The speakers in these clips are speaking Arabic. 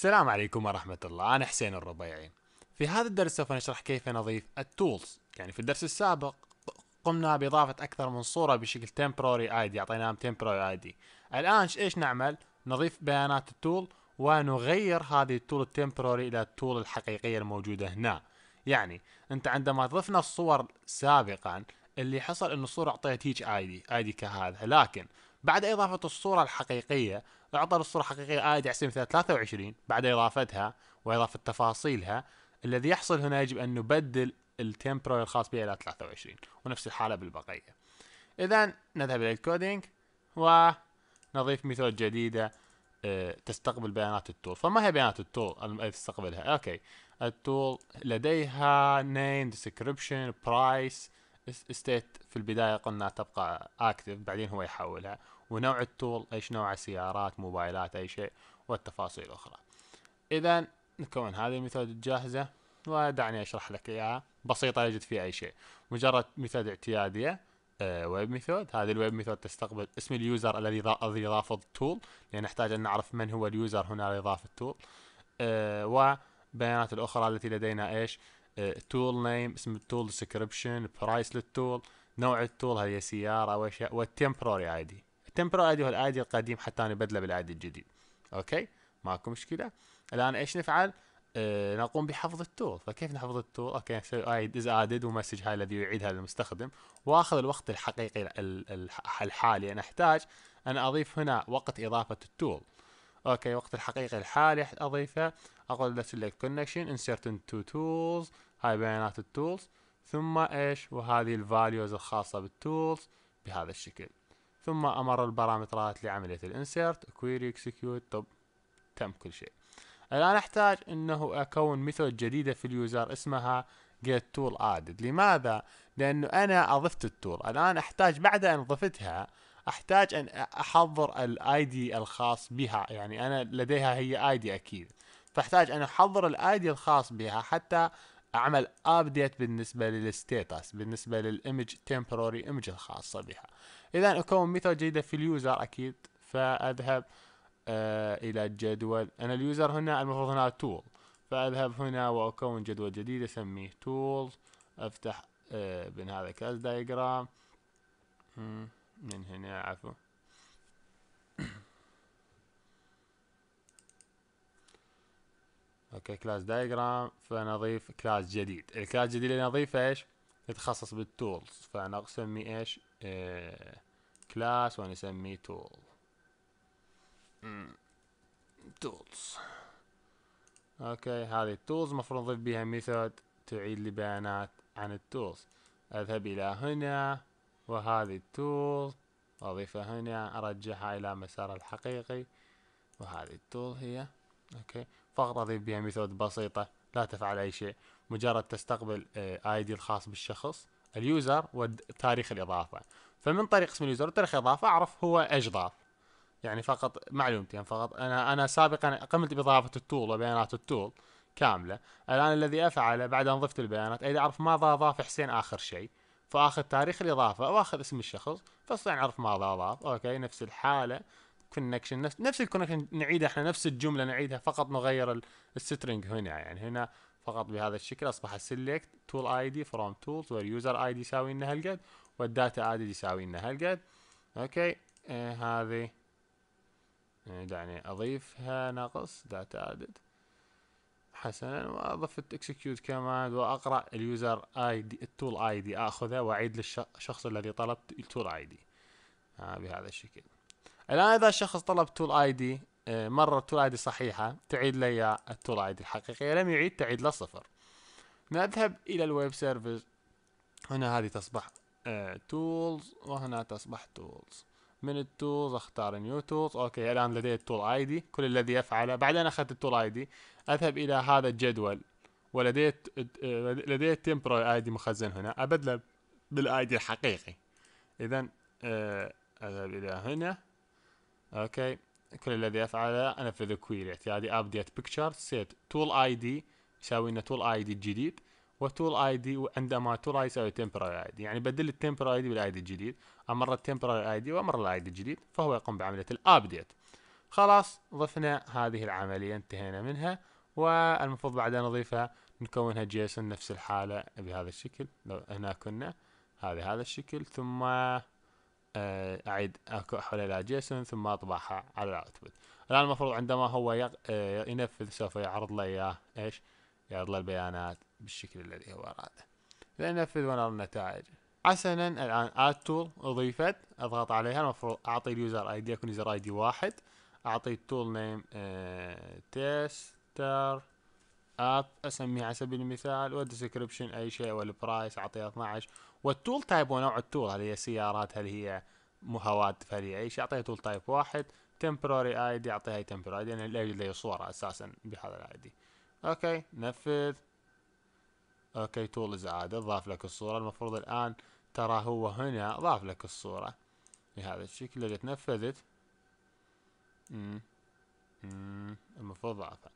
السلام عليكم ورحمة الله أنا حسين الربيعي في هذا الدرس سوف نشرح كيف نضيف التولز يعني في الدرس السابق قمنا بإضافة أكثر من صورة بشكل temporary ID أعطيناهم temporary ID الآن إيش نعمل نضيف بيانات التول ونغير هذه التول التمبروري إلى التول الحقيقية الموجودة هنا يعني أنت عندما تضفنا الصور سابقا اللي حصل انه الصوره اعطيت هيك عادي عادي كهذا لكن بعد اضافه الصوره الحقيقيه اعطى الصوره الحقيقيه عادي على 23 بعد اضافتها واضافه تفاصيلها الذي يحصل هنا يجب ان نبدل التمبرال الخاص بها الى 23 ونفس الحاله بالبقيه اذا نذهب الى الكودينج ونضيف ميثود جديده آه، تستقبل بيانات التول فما هي بيانات التول اللي تستقبلها اوكي التول لديها name description price ستيت في البداية قلنا تبقى اكتف بعدين هو يحولها ونوع التول ايش نوع سيارات موبايلات اي شيء والتفاصيل الاخرى اذا نكون هذه الميثود الجاهزة ودعني اشرح لك اياها بسيطة يوجد فيها اي شيء مجرد ميثود اعتيادية آه، ويب ميثود هذه الويب ميثود تستقبل اسم اليوزر الذي الذي التول لان نحتاج ان نعرف من هو اليوزر هنا لإضافة التول آه، وبيانات الاخرى التي لدينا ايش تول نيم اسم التول ديسكربشن برايس للتول نوع التول هل هي سياره او اشياء دي التمبرري اي دي هو الاي دي القديم حتى انا بدله دي الجديد اوكي ماكو مشكله الان ايش نفعل أه نقوم بحفظ التول فكيف نحفظ التول اوكي نسوي اي از ادد ومسج هاي الذي يعيدها للمستخدم واخذ الوقت الحقيقي الحالي انا احتاج ان اضيف هنا وقت اضافه التول اوكي وقت الحقيقي الحالي اضيفه اقول له سيلكت كونكشن insert تو تولز هاي بيانات التولز ثم ايش وهذه الفاليوز الخاصة بالتولز بهذا الشكل ثم امر البارامترات لعملية الانسيرت كويري اكسكيوت طب تم كل شيء الان احتاج انه اكون ميثود جديدة في اليوزر اسمها جيت تول ادد لماذا؟ لانه انا اضفت التول الان احتاج بعد ان ضفتها احتاج ان احضر الاي دي الخاص بها يعني انا لديها هي اي دي اكيد فاحتاج ان احضر الاي دي الخاص بها حتى اعمل ابديت بالنسبه للستيتس بالنسبه للايمج تمبروري ايمج الخاصه بها اذا اكون ميثود جديده في اليوزر اكيد فاذهب آه الى الجدول انا اليوزر هنا المفروض هنا تول فاذهب هنا واكون جدول جديد اسميه تول افتح آه بين هذا كاس دايجرام من هنا عفوا اوكي كلاس دايجرام فنضيف كلاس جديد الكلاس الجديد اللي نضيفه ايش يتخصص بالتولز فانا اسمي ايش كلاس آه، وانا ونسميه تول تولز اوكي هذه التولز المفروض نضيف بها ميثود تعيد لي بيانات عن التولز اذهب الى هنا وهذه التولز اضيفها هنا ارجعها الى مسارها الحقيقي وهذه التول هي اوكي فقط أضيف بها ميثود بسيطة لا تفعل أي شيء مجرد تستقبل آه، دي الخاص بالشخص اليوزر وتاريخ الإضافة فمن طريق اسم اليوزر وتاريخ الإضافة أعرف هو إيش ضاف يعني فقط معلومتين يعني فقط أنا أنا سابقا قمت بإضافة التول وبيانات التول كاملة الآن الذي أفعله بعد أن ضفت البيانات أريد أعرف ماذا ضاف حسين آخر شيء فاخذ تاريخ الاضافه واخذ اسم الشخص فاستطيع اعرف ماذا اضاف اوكي نفس الحاله كونكشن نفس نفس الكونكشن نعيدها احنا نفس الجمله نعيدها فقط نغير السترنج هنا يعني هنا فقط بهذا الشكل اصبح سيلكت تول اي دي فروم تولز واليوزر اي دي يساوي انها القد والداتا اي دي يساوي انها القد اوكي آه هذه آه، دعني اضيفها ناقص داتا ادد حسنا واضف الاكسكيوت كمان واقرا اليوزر اي دي التول اي دي اخذه واعيد للشخص الذي طلبت التول اي دي بهذا الشكل الان اذا الشخص طلب تول اي دي مرة تول اي دي صحيحة تعيد لي التول اي دي الحقيقية لم يعيد تعيد له صفر نذهب الى الويب سيرفيس هنا هذه تصبح تولز آه، وهنا تصبح تولز من التولز اختار نيو تولز اوكي الان لدي التول اي دي كل الذي يفعله بعدين اخذت التول اي دي اذهب الى هذا الجدول ولدي لدي التمبرال اي دي مخزن هنا ابدله بالاي دي الحقيقي اذا آه، اذهب الى هنا اوكي كل الذي افعله انفذ كويري اعتيادي ابديت بيكتشر سيت تول اي دي يساوي لنا تول اي دي الجديد وتول اي دي عندما تول اي يساوي تمبرال اي دي يعني بدل التمبرال اي دي بالاي دي الجديد امر التمبرال اي دي وامر الاي دي الجديد فهو يقوم بعمليه الابديت خلاص ضفنا هذه العمليه انتهينا منها والمفروض بعدها نضيفها نكونها جيسون نفس الحاله بهذا الشكل لو هنا كنا هذا هذا الشكل ثم آه، اعيد احولها الى جيسون ثم اطبعها على الاوتبوت الان المفروض عندما هو يق... آه، ينفذ سوف يعرض له اياه ايش يعرض له البيانات بالشكل الذي هو اراده لننفذ ونرى النتائج حسنا الان اد تول اضيفت اضغط عليها المفروض اعطي اليوزر اي دي يكون يوزر اي دي واحد اعطي التول نيم تيستر اب اسميه على سبيل المثال والديسكربشن اي شيء والبرايس اعطيها 12 والتول تايب ونوع التول هل هي سيارات هل هي هواتف هل هي اي شيء اعطيها تول تايب واحد تمبروري اي دي اعطيها تمبراري لان لا يوجد لي صوره اساسا بهذا الاي دي اوكي نفذ اوكي تول عاد ضاف لك الصوره المفروض الان ترى هو هنا ضاف لك الصوره بهذا الشكل اللي تنفذت امم المفروض ضافها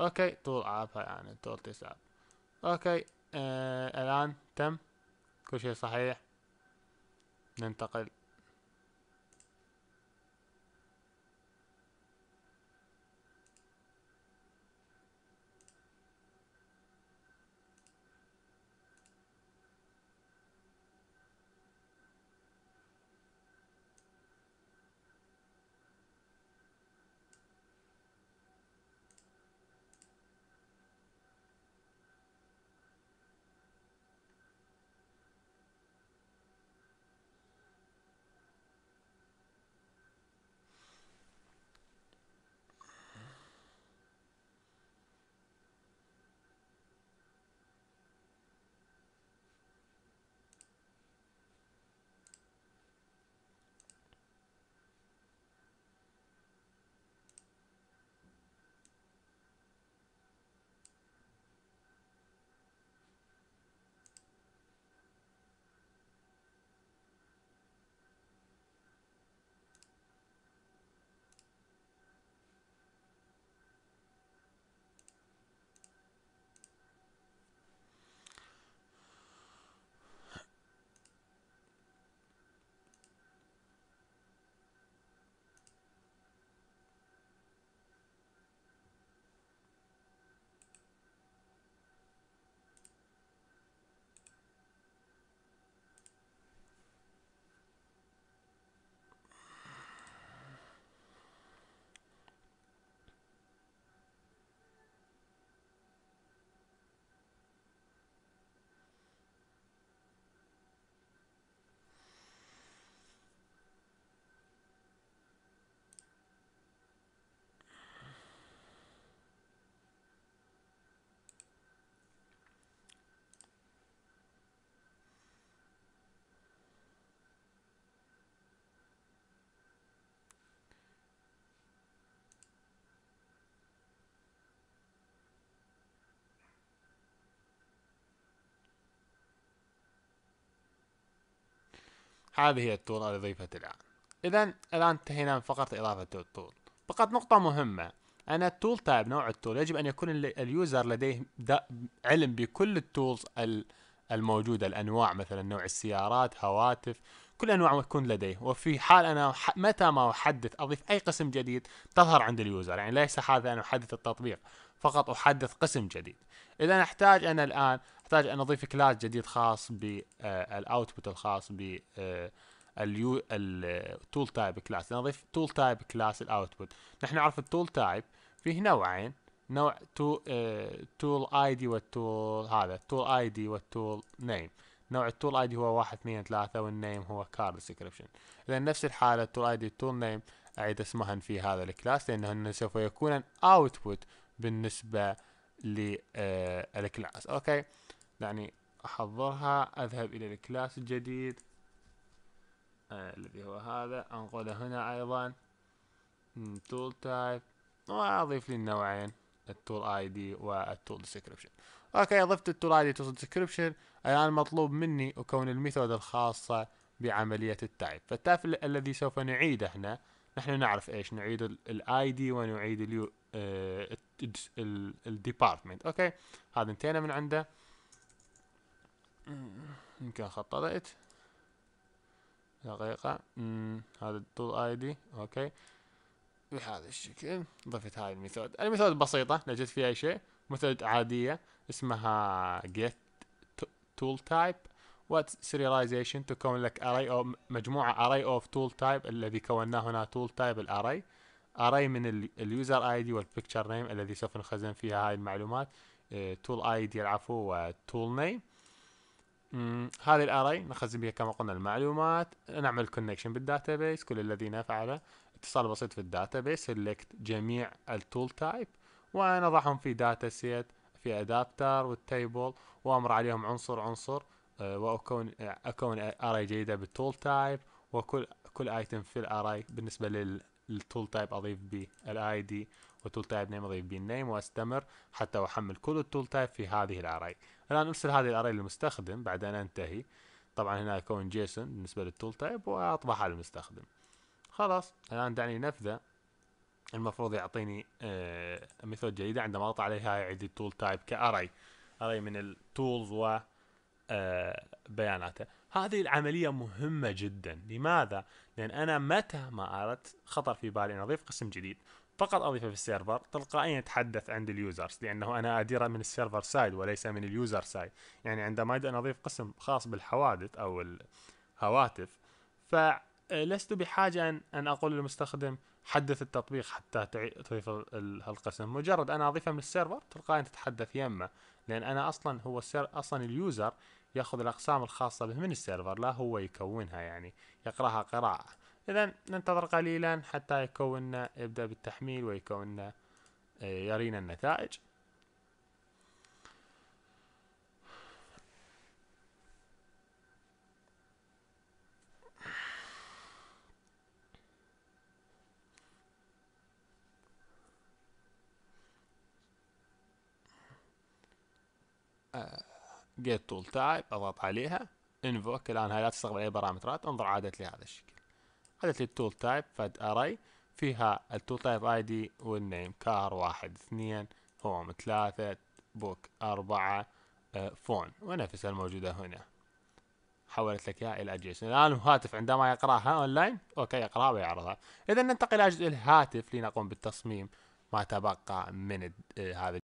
اوكي طول عابها يعني طول تسعة اوكي آه الان تم كل شيء صحيح ننتقل هذه هي الطول اللي ضيفت الآن إذا الآن انتهينا من فقرة إضافة الطول فقط نقطة مهمة أن التول تاب نوع التول يجب أن يكون اليوزر لديه علم بكل التولز الموجودة الأنواع مثلا نوع السيارات هواتف كل أنواع يكون لديه وفي حال أنا متى ما أحدث أضيف أي قسم جديد تظهر عند اليوزر يعني ليس هذا أن أحدث التطبيق فقط أحدث قسم جديد إذا أحتاج أنا الآن احتاج ان اضيف كلاس جديد خاص بالاوتبوت آه، الخاص ب اليو التول تايب كلاس نضيف تول تايب كلاس الاوتبوت نحن نعرف التول تايب فيه نوعين نوع تو تول اي دي والتول هذا تول اي دي والتول نيم نوع التول اي دي هو واحد اثنين ثلاثة والنيم هو كار ديسكربشن اذا نفس الحالة التول اي دي والتول نيم اعيد اسمهن في هذا الكلاس لانهن سوف يكونن اوتبوت بالنسبة للكلاس آه، اوكي يعني أحضرها أذهب إلى الكلاس الجديد آه، الذي هو هذا أنقله هنا أيضا تول تايب وأضيف لي النوعين التول اي دي والتول ديسكربشن اوكي ضفت التول اي دي والتول ديسكربشن الان مطلوب مني اكون الميثود الخاصه بعمليه التايب فالتايب الذي سوف نعيده هنا نحن نعرف ايش نعيد الاي دي ونعيد الديبارتمنت آه، اوكي هذا انتهينا من عنده يمكن خطأت دقيقة هذا التول اي دي اوكي بهذا الشكل ضفت هاي الميثود الميثود بسيطة لا فيها اي شيء ميثود عادية اسمها get tool type to تكون لك array of مجموعة array of tool type الذي كوناه هنا tool type الاري array من اليوزر اي دي والبكتشر نيم الذي سوف نخزن فيها هاي المعلومات تول اي دي العفو وتول نيم هذه الاري نخزن بها كما قلنا المعلومات نعمل كونكشن بالداتابيس كل الذي نفعله اتصال بسيط في الداتابيس سلكت جميع التول تايب ونضعهم في داتا سيت في ادابتر والتيبل وامر عليهم عنصر عنصر آه، واكون آه، اكون اري جيده بالتول تايب وكل كل ايتم في الاري بالنسبه للتول تايب اضيف به الاي دي وتول تايب نيم اضيف به النيم واستمر حتى احمل كل التول تايب في هذه الاري الان ارسل هذه الاري للمستخدم بعد ان انتهي طبعا هنا كون جيسون بالنسبه للتول تايب واطبعها للمستخدم خلاص الان دعني نفذه المفروض يعطيني آه ميثود جديده عندما اضغط عليها يعيد التول تايب كاري اري من التولز و آه بياناته هذه العملية مهمة جدا لماذا؟ لأن أنا متى ما أردت خطر في بالي أن أضيف قسم جديد فقط أضيفه في السيرفر تلقائيا يتحدث عند اليوزرز لأنه أنا أديره من السيرفر سايد وليس من اليوزر سايد يعني عندما أريد أن أضيف قسم خاص بالحوادث أو الهواتف فلست بحاجة أن, أن أقول للمستخدم حدث التطبيق حتى تضيف القسم مجرد أنا أضيفه من السيرفر تلقائيا تتحدث يمه لأن أنا أصلا هو السير أصلا اليوزر ياخذ الأقسام الخاصة به من السيرفر لا هو يكونها يعني يقرأها قراءة إذا ننتظر قليلا حتى يكون يبدأ بالتحميل ويكون آه، يرينا النتائج آه، get tool type اضغط عليها انفوك الان هاي لا تستقبل اي بارامترات انظر عادت لهذا الشكل عدت لي التول تايب فد اري فيها التول تايب اي دي والنيم كار واحد اثنين هوم ثلاثة بوك أربعة آه فون ونفس الموجودة هنا حولت لك اياها الى جيسون الان الهاتف عندما يقراها اونلاين اوكي يقراها ويعرضها اذا ننتقل الى جزء الهاتف لنقوم بالتصميم ما تبقى من آه، هذا